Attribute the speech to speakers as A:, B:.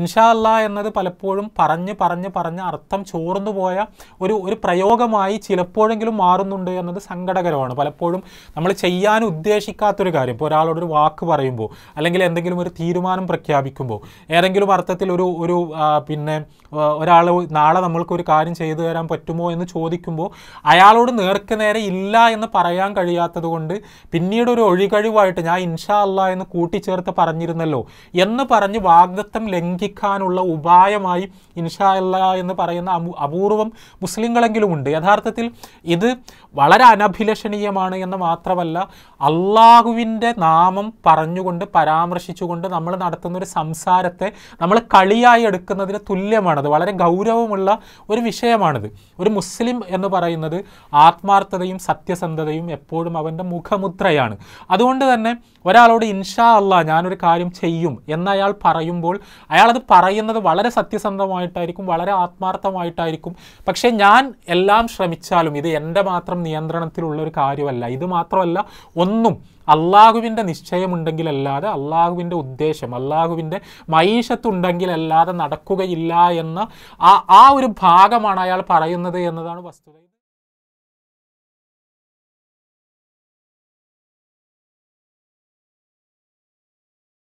A: ഇൻഷാ അല്ല എന്നത് പലപ്പോഴും പറഞ്ഞ് പറഞ്ഞ് പറഞ്ഞ് അർത്ഥം ചോർന്നു പോയ ഒരു ഒരു പ്രയോഗമായി ചിലപ്പോഴെങ്കിലും മാറുന്നുണ്ട് എന്നത് സങ്കടകരമാണ് പലപ്പോഴും നമ്മൾ ചെയ്യാൻ ഉദ്ദേശിക്കാത്തൊരു കാര്യം ഇപ്പോൾ ഒരാളോടൊരു വാക്ക് പറയുമ്പോൾ അല്ലെങ്കിൽ എന്തെങ്കിലും ഒരു തീരുമാനം പ്രഖ്യാപിക്കുമ്പോൾ ഏതെങ്കിലും അർത്ഥത്തിൽ ഒരു ഒരു പിന്നെ ഒരാൾ നാളെ നമ്മൾക്ക് ഒരു കാര്യം ചെയ്തു തരാൻ പറ്റുമോ എന്ന് ചോദിക്കുമ്പോൾ അയാളോട് നേർക്ക് നേരെ ഇല്ല എന്ന് പറയാൻ കഴിയാത്തത് കൊണ്ട് പിന്നീട് ഒരു ഒഴികഴിവായിട്ട് ഞാൻ ഇൻഷാ അല്ല എന്ന് കൂട്ടിച്ചേർത്ത് പറഞ്ഞിരുന്നല്ലോ എന്ന് പറഞ്ഞ് വാഗ്ദത്തം ലംഘിക്കാനുള്ള ഉപായമായി ഇൻഷാ അല്ല എന്ന് പറയുന്ന അപൂർവം മുസ്ലിങ്ങളെങ്കിലും ഉണ്ട് യഥാർത്ഥത്തിൽ ഇത് വളരെ അനഭിലഷണീയമാണ് എന്ന് മാത്രമല്ല അള്ളാഹുവിൻ്റെ നാമം പറഞ്ഞുകൊണ്ട് പരാമർശിച്ചുകൊണ്ട് നമ്മൾ നടത്തുന്ന ഒരു സംസാരത്തെ നമ്മൾ കളിയായി എടുക്കുന്നതിന് തുല്യമാണത് വളരെ ഗൗരവമുള്ള ഒരു വിഷയമാണിത് ഒരു മുസ്ലിം എന്ന് പറയുന്നത് ആത്മാർത്ഥതയും സത്യസന്ധതയും എപ്പോഴും അവൻ്റെ മുഖമുദ്രയാണ് അതുകൊണ്ട് തന്നെ ഒരാളോട് ഇൻഷാ അല്ല ഞാനൊരു കാര്യം ചെയ്യും എന്നയാൾ പറയുമ്പോൾ അയാളത് പറയുന്നത് വളരെ സത്യസന്ധമായിട്ടായിരിക്കും വളരെ ആത്മാർത്ഥമായിട്ടായിരിക്കും പക്ഷേ ഞാൻ എല്ലാം ശ്രമിച്ചാലും ഇത് എൻ്റെ മാത്രം നിയന്ത്രണത്തിലുള്ള ഒരു കാര്യമല്ല ഇത് മാത്രമല്ല ഒന്നും അള്ളാഹുവിൻ്റെ നിശ്ചയമുണ്ടെങ്കിലല്ലാതെ അള്ളാഹുവിൻ്റെ ഉദ്ദേശം അള്ളാഹുവിൻ്റെ മൈഷത്തുണ്ടെങ്കിലല്ലാതെ നടക്കുകയില്ല എന്ന ആ ആ ഒരു ഭാഗമാണ് അയാൾ പറയുന്നത് എന്നതാണ് വസ്തുത